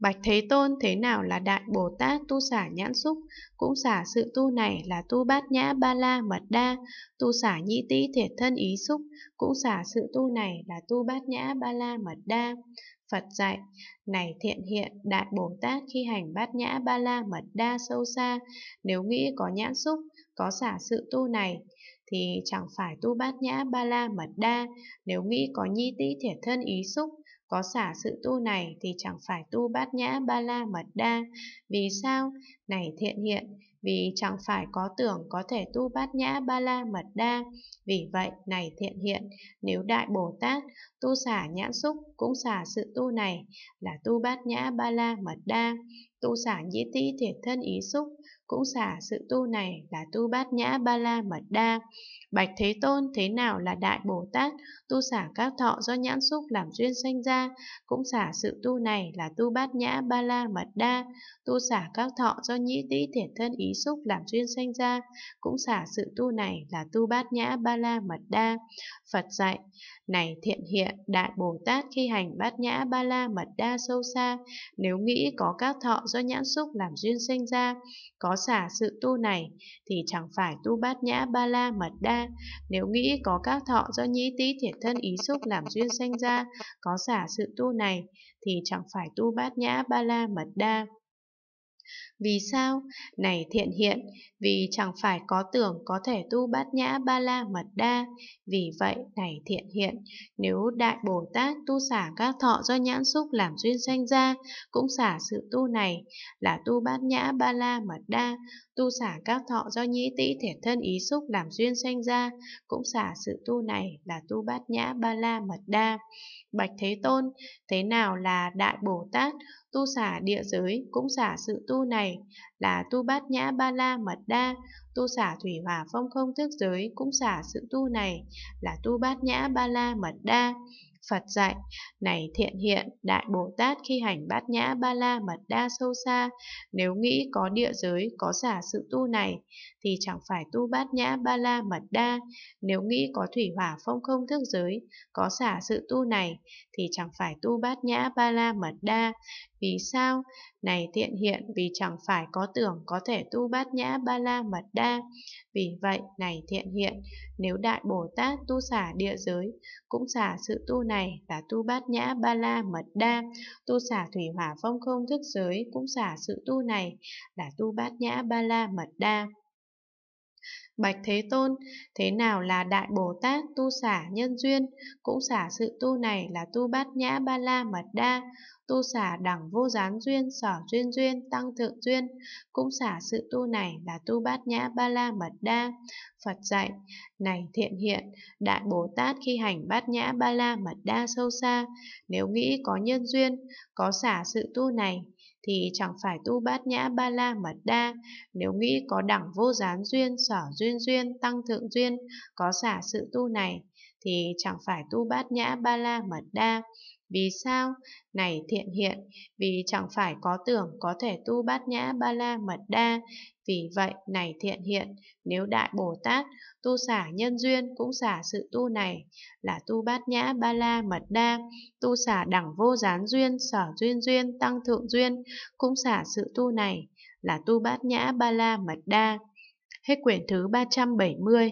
Bạch Thế Tôn thế nào là Đại Bồ Tát tu xả nhãn xúc, cũng xả sự tu này là tu bát nhã ba la mật đa, tu xả nhĩ ti thiệt thân ý xúc, cũng xả sự tu này là tu bát nhã ba la mật đa. Phật dạy, này thiện hiện, Đại Bồ Tát khi hành bát nhã ba la mật đa sâu xa, nếu nghĩ có nhãn xúc, có xả sự tu này, thì chẳng phải tu bát nhã ba la mật đa, nếu nghĩ có nhi ti thiệt thân ý xúc, có xả sự tu này thì chẳng phải tu bát nhã ba la mật đa. Vì sao? Này thiện hiện, vì chẳng phải có tưởng có thể tu bát nhã ba la mật đa. Vì vậy, này thiện hiện, nếu Đại Bồ Tát tu xả nhãn xúc cũng xả sự tu này là tu bát nhã ba la mật đa, tu xả nhĩ ti thiệt thân ý xúc cũng xả sự tu này là tu bát nhã ba la mật đa. Bạch Thế Tôn thế nào là Đại Bồ Tát, tu xả các thọ do nhãn xúc làm duyên sanh ra, cũng xả sự tu này là tu bát nhã ba la mật đa, tu xả các thọ do nhĩ tĩ thể thân ý xúc làm duyên sanh ra, cũng xả sự tu này là tu bát nhã ba la mật đa. Phật dạy, này thiện hiện, Đại Bồ Tát khi hành bát nhã ba la mật đa sâu xa, nếu nghĩ có các thọ do nhãn xúc làm duyên sanh ra, có xả sự tu này thì chẳng phải tu bát nhã ba la mật đa. Nếu nghĩ có các thọ do nhĩ tý thiệt thân ý xúc làm duyên sanh ra, có xả sự tu này thì chẳng phải tu bát nhã ba la mật đa. Vì sao? Này thiện hiện, vì chẳng phải có tưởng có thể tu bát nhã ba la mật đa. Vì vậy, này thiện hiện, nếu Đại Bồ Tát tu xả các thọ do nhãn xúc làm duyên sanh ra, cũng xả sự tu này là tu bát nhã ba la mật đa. Tu xả các thọ do nhĩ tĩ thể thân ý xúc làm duyên sanh ra, cũng xả sự tu này là tu bát nhã ba la mật đa. Bạch Thế Tôn, thế nào là Đại Bồ Tát? Tu xả địa giới cũng xả sự tu này là tu bát nhã ba la mật đa, Tu xả thủy hỏa phong không thức giới cũng xả sự tu này là tu bát nhã ba la mật đa. Phật dạy, này thiện hiện, Đại Bồ Tát khi hành bát nhã ba la mật đa sâu xa, nếu nghĩ có địa giới, có xả sự tu này, thì chẳng phải tu bát nhã ba la mật đa, nếu nghĩ có thủy hỏa phong không thức giới, có xả sự tu này, thì chẳng phải tu bát nhã ba la mật đa. Vì sao? Này thiện hiện, vì chẳng phải có tưởng có thể tu bát nhã ba la mật đa, đa. Vì vậy, này thiện hiện, nếu Đại Bồ Tát tu xả địa giới, cũng xả sự tu này là tu bát nhã ba la mật đa, tu xả thủy hỏa phong không thức giới, cũng xả sự tu này là tu bát nhã ba la mật đa. Bạch Thế Tôn, thế nào là Đại Bồ Tát tu xả nhân duyên? Cũng xả sự tu này là tu bát nhã ba la mật đa, tu xả đẳng vô gián duyên, sở duyên duyên, tăng thượng duyên. Cũng xả sự tu này là tu bát nhã ba la mật đa. Phật dạy, này thiện hiện, Đại Bồ Tát khi hành bát nhã ba la mật đa sâu xa, nếu nghĩ có nhân duyên, có xả sự tu này, thì chẳng phải tu bát nhã ba la mật đa. Nếu nghĩ có đẳng vô gián duyên, sở duyên duyên, tăng thượng duyên, có xả sự tu này, thì chẳng phải tu bát nhã ba la mật đa. Vì sao? Này thiện hiện, vì chẳng phải có tưởng có thể tu bát nhã ba la mật đa. Vì vậy, này thiện hiện, nếu Đại Bồ Tát tu xả nhân duyên cũng xả sự tu này là tu bát nhã ba la mật đa, tu xả đẳng vô gián duyên, sở duyên duyên, tăng thượng duyên cũng xả sự tu này là tu bát nhã ba la mật đa. Hết quyển thứ 370